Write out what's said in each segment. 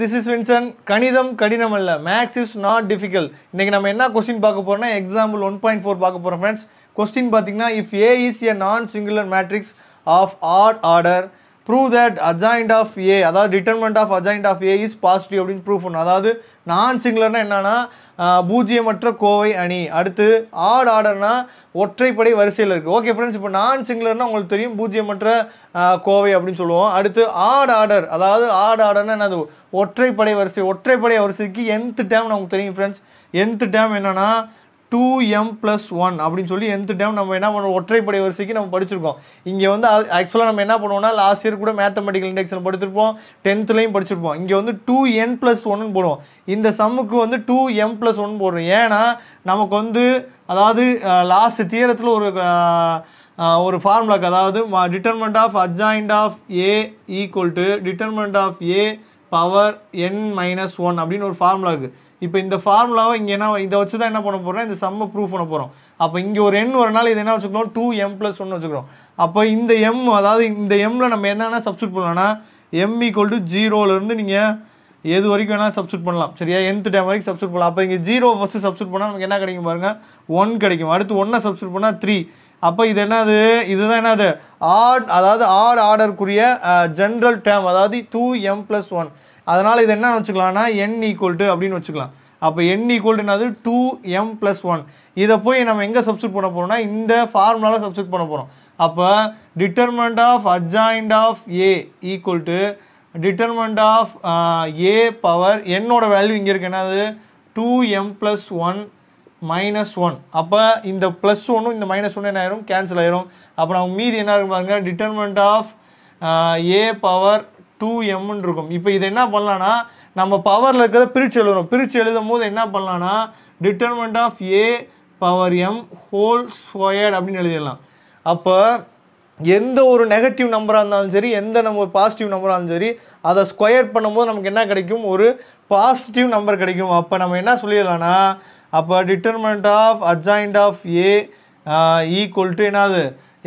this is Vinson கணிதம் கடினம் அல்ல மேக்ஸ் இஸ் நாட் டிஃபிகல்ட் இன்றைக்கி நம்ம என்ன கொஸ்டின் பார்க்க போகிறோம்னா எக்ஸாம்பிள் ஒன் பாயிண்ட் ஃபோர் பார்க்க போகிறோம் ஃப்ரெண்ட்ஸ் கொஸ்டின் பார்த்தீங்கன்னா if A is a non singular matrix of odd order prove that adjoint of A அதாவது determinant of adjoint of A is positive அப்படின்னு ப்ரூவ் பண்ணும் அதாவது நான் சிங்குலர்னால் என்னென்னா பூஜ்ஜியமற்ற கோவை அணி அடுத்து ஆட் ஆர்டர்னா ஒற்றைப்படை வரிசையில் இருக்குது ஓகே ஃப்ரெண்ட்ஸ் இப்போ நான் சிங்குலர்னால் உங்களுக்கு தெரியும் பூஜ்ஜியமற்ற கோவை அப்படின்னு சொல்லுவோம் அடுத்து ஆட் ஆர்டர் அதாவது ஆட் ஆர்டர்னா என்னது ஒற்றைப்படை வரிசை ஒற்றைப்படை வரிசைக்கு எந்த டேம்னு நமக்கு தெரியும் ஃப்ரெண்ட்ஸ் எந்த டேம் என்னென்னா டூ எம் ப்ளஸ் ஒன் அப்படின்னு சொல்லி எந்த டைம் நம்ம என்ன பண்ணுவோம் ஒற்றைப்படை வரிசைக்கு நம்ம படிச்சிருக்கோம் இங்கே வந்து ஆக்சுவலாக நம்ம என்ன பண்ணுவோம்னா லாஸ்ட் இயர் கூட மேத்தமெட்டிக்கல் இண்டெக்ஸில் படிச்சிருப்போம் டென்த்துலேயும் படிச்சிருப்போம் இங்கே வந்து டூ என் ப்ளஸ் ஒன்னு போடுவோம் இந்த சம்முக்கு வந்து டூ எம் ப்ளஸ் ஒன் போடுறோம் ஏன்னா நமக்கு வந்து அதாவது லாஸ்ட் தியரத்தில் ஒரு ஒரு ஃபார்முலாக்கு அதாவது determinant of adjoint of A equal to determinant of A power N minus one அப்படின்னு ஒரு ஃபார்முலா இருக்குது இப்போ இந்த ஃபார்முலாவை இங்கே என்ன இதை வச்சு தான் என்ன பண்ண போகிறோம் இந்த சம்மை ப்ரூஃப் பண்ண போகிறோம் அப்போ இங்கே ஒரு எண் ஒரு நாள் இது என்ன வச்சுக்கிறோம் டூ எம் ப்ளஸ் ஒன்று வச்சுக்கிறோம் அப்போ இந்த எம் அதாவது இந்த எம்மில் நம்ம என்னென்ன சப்ஸ்டியூட் பண்ணலாம்னா எம் ஈக்குவல் டு ஜீரோலேருந்து நீங்கள் எது வரைக்கும் வேணால் சப்ஸ்டியூட் பண்ணலாம் சரியா எந்த டைம் வரைக்கும் சப்ஸ்டியூட் பண்ணலாம் அப்போ இங்கே ஜீரோ ஃபஸ்ட்டு சப்ஸ்டியூட் பண்ணால் நமக்கு என்ன கிடைக்கும் பாருங்கள் ஒன் கிடைக்கும் அடுத்து ஒன்றை சப்ஸ்டியூட் பண்ணால் த்ரீ அப்போ இது என்னது இதுதான் என்னது ஆட் அதாவது ஆட் ஆர்டருக்குரிய ஜென்ரல் டேர்ம் அதாவது டூ எம் ப்ளஸ் ஒன் அதனால் இது என்னென்னு வச்சுக்கலாம்னா என் ஈக்குவல் டு அப்படின்னு வச்சுக்கலாம் அப்போ என் ஈக்குவல் என்னது டூ எம் ப்ளஸ் ஒன் இதை போய் நம்ம எங்கே சப்ஸ்டியூட் பண்ண போகிறோம்னா இந்த ஃபார்முலாவில் சப்ஸ்டியூட் பண்ண போகிறோம் அப்போ determinant of adjoint of A equal to determinant of A power என்னோட வேல்யூ இங்கே இருக்கு என்னது two M plus one minus one அப்போ இந்த ப்ளஸ் ஒன்றும் இந்த மைனஸ் ஒன்று என்ன ஆயிரும் கேன்சல் ஆயிரும் அப்போ நம்ம மீதி என்ன இருக்கும் பாருங்கள் determinant of A power two எம்னு இருக்கும் இப்போ இதை என்ன பண்ணலான்னா நம்ம பவரில் இருக்கிறத பிரித்து எழுதுறோம் பிரித்து எழுதும் போது என்ன பண்ணலான்னா determinant of A power M whole squared அப்படின்னு எழுதிடலாம் அப்போ எந்த ஒரு நெகட்டிவ் நம்பராக இருந்தாலும் சரி எந்த நம்ம ஒரு பாசிட்டிவ் நம்பராக இருந்தாலும் சரி அதை ஸ்கொயர் பண்ணும்போது நமக்கு என்ன கிடைக்கும் ஒரு பாசிட்டிவ் நம்பர் கிடைக்கும் அப்போ நம்ம என்ன சொல்லிடலாம்னா அப்போ determinant of adjoint of A equal to என்னது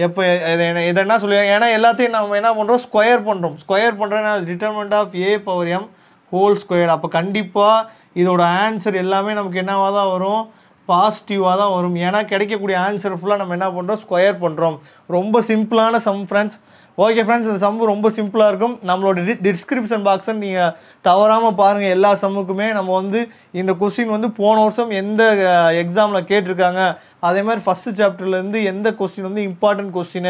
எப்போ இதை என்ன இதை என்ன சொல்லுவாங்க ஏன்னா எல்லாத்தையும் நம்ம என்ன பண்ணுறோம் ஸ்கொயர் பண்ணுறோம் ஸ்கொயர் பண்ணுறோன்னா determinant of A power M whole square அப்போ கண்டிப்பாக இதோட ஆன்சர் எல்லாமே நமக்கு என்னவாக தான் வரும் பாசிட்டிவாக தான் வரும் ஏன்னா கிடைக்கக்கூடிய ஆன்சர் ஃபுல்லாக நம்ம என்ன பண்ணுறோம் ஸ்கொயர் பண்ணுறோம் ரொம்ப சிம்பிளான சம் ஃப்ரெண்ட்ஸ் ஓகே ஃப்ரெண்ட்ஸ் இந்த சம்மு ரொம்ப சிம்பிளாக இருக்கும் நம்மளோட டி டிஸ்கிரிப்ஷன் பாக்ஸை நீங்கள் தவறாமல் பாருங்கள் எல்லா சம்முக்குமே நம்ம வந்து இந்த கொஸ்டின் வந்து போன வருஷம் எந்த எக்ஸாமில் கேட்டிருக்காங்க அதே மாதிரி ஃபஸ்ட்டு சாப்டர்லேருந்து எந்த கொஸ்டின் வந்து இம்பார்ட்டன்ட் கொஸ்டின்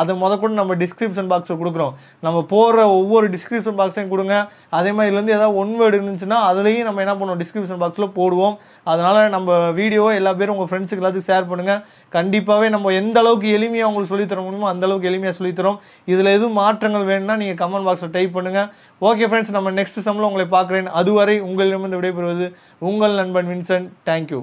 அதை முத கூட நம்ம டிஸ்கிரிப்ஷன் பாக்ஸை கொடுக்குறோம் நம்ம போகிற ஒவ்வொரு டிஸ்கிரிப்ஷன் பாக்ஸையும் கொடுங்க அதே மாதிரி இதுலேருந்து ஏதாவது ஒன் வேர்டு இருந்துச்சுன்னா அதுலேயும் நம்ம என்ன பண்ணுவோம் டிஸ்கிரிப்ஷன் பாக்ஸில் போடுவோம் அதனால் நம்ம வீடியோ எல்லா பேரும் உங்கள் ஃப்ரெண்ட்ஸுக்கு எல்லாத்துக்கும் ஷேர் பண்ணுங்கள் கண்டிப்பாகவே நம்ம எந்த அளவுக்கு எளிமையாக உங்களுக்கு சொல்லித்தர முடியுமோ அந்தளவுக்கு எளிமையாக சொல்லித்தரோம் இதில் எதுவும் மாற்றங்கள் வேணும்னா நீங்கள் கமெண்ட் பாக்ஸில் டைப் பண்ணுங்கள் ஓகே ஃப்ரெண்ட்ஸ் நம்ம நெக்ஸ்ட் சம்மில் உங்களை பார்க்குறேன் அதுவரை உங்களிடமிருந்து விடைபெறுவது உங்கள் நண்பன் வின்சென்ட் தேங்க்யூ